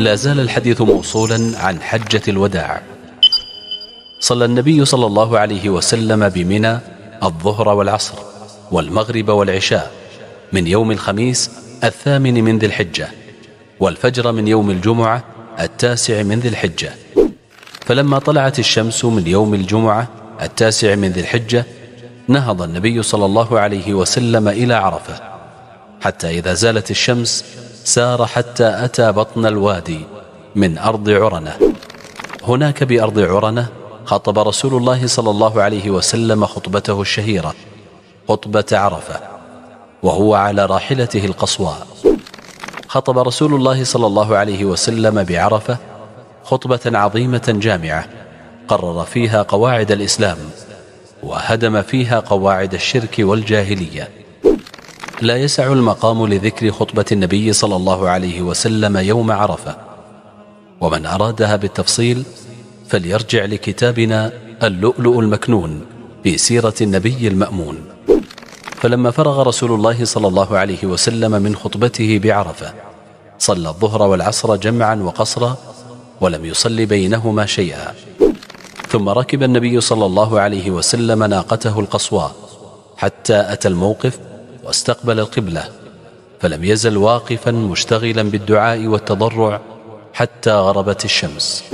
لا زال الحديث موصولا عن حجة الوداع صلى النبي صلى الله عليه وسلم بمنى الظهر والعصر والمغرب والعشاء من يوم الخميس الثامن من ذي الحجة والفجر من يوم الجمعة التاسع من ذي الحجة فلما طلعت الشمس من يوم الجمعة التاسع من ذي الحجة نهض النبي صلى الله عليه وسلم إلى عرفة حتى إذا زالت الشمس سار حتى أتى بطن الوادي من أرض عرنة هناك بأرض عرنة خطب رسول الله صلى الله عليه وسلم خطبته الشهيرة خطبة عرفة وهو على راحلته القصواء خطب رسول الله صلى الله عليه وسلم بعرفة خطبة عظيمة جامعة قرر فيها قواعد الإسلام وهدم فيها قواعد الشرك والجاهليه لا يسع المقام لذكر خطبة النبي صلى الله عليه وسلم يوم عرفة ومن أرادها بالتفصيل فليرجع لكتابنا اللؤلؤ المكنون في سيرة النبي المأمون فلما فرغ رسول الله صلى الله عليه وسلم من خطبته بعرفة صلى الظهر والعصر جمعا وقصرا ولم يصل بينهما شيئا ثم ركب النبي صلى الله عليه وسلم ناقته القصواء حتى أتى الموقف واستقبل القبلة فلم يزل واقفا مشتغلا بالدعاء والتضرع حتى غربت الشمس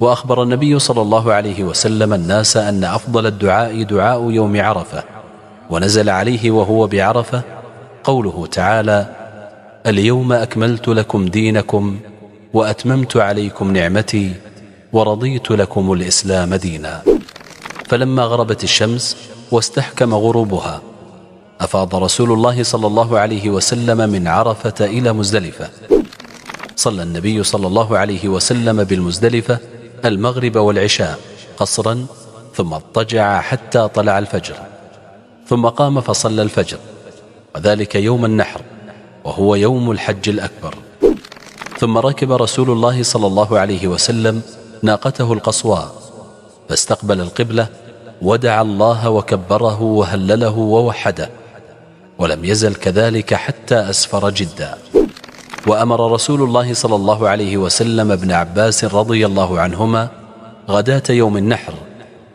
وأخبر النبي صلى الله عليه وسلم الناس أن أفضل الدعاء دعاء يوم عرفة ونزل عليه وهو بعرفة قوله تعالى اليوم أكملت لكم دينكم وأتممت عليكم نعمتي ورضيت لكم الإسلام دينا فلما غربت الشمس واستحكم غروبها أفاض رسول الله صلى الله عليه وسلم من عرفة إلى مزدلفة صلى النبي صلى الله عليه وسلم بالمزدلفة المغرب والعشاء قصرا ثم اضطجع حتى طلع الفجر ثم قام فصلى الفجر وذلك يوم النحر وهو يوم الحج الأكبر ثم ركب رسول الله صلى الله عليه وسلم ناقته القصواء فاستقبل القبلة ودعا الله وكبره وهلله ووحده ولم يزل كذلك حتى أسفر جدا وأمر رسول الله صلى الله عليه وسلم ابن عباس رضي الله عنهما غداة يوم النحر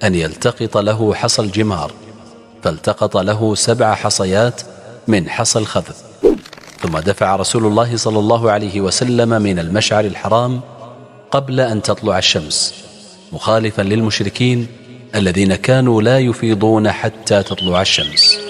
أن يلتقط له حصى الجمار فالتقط له سبع حصيات من حصى الخذف ثم دفع رسول الله صلى الله عليه وسلم من المشعر الحرام قبل أن تطلع الشمس مخالفا للمشركين الذين كانوا لا يفيضون حتى تطلع الشمس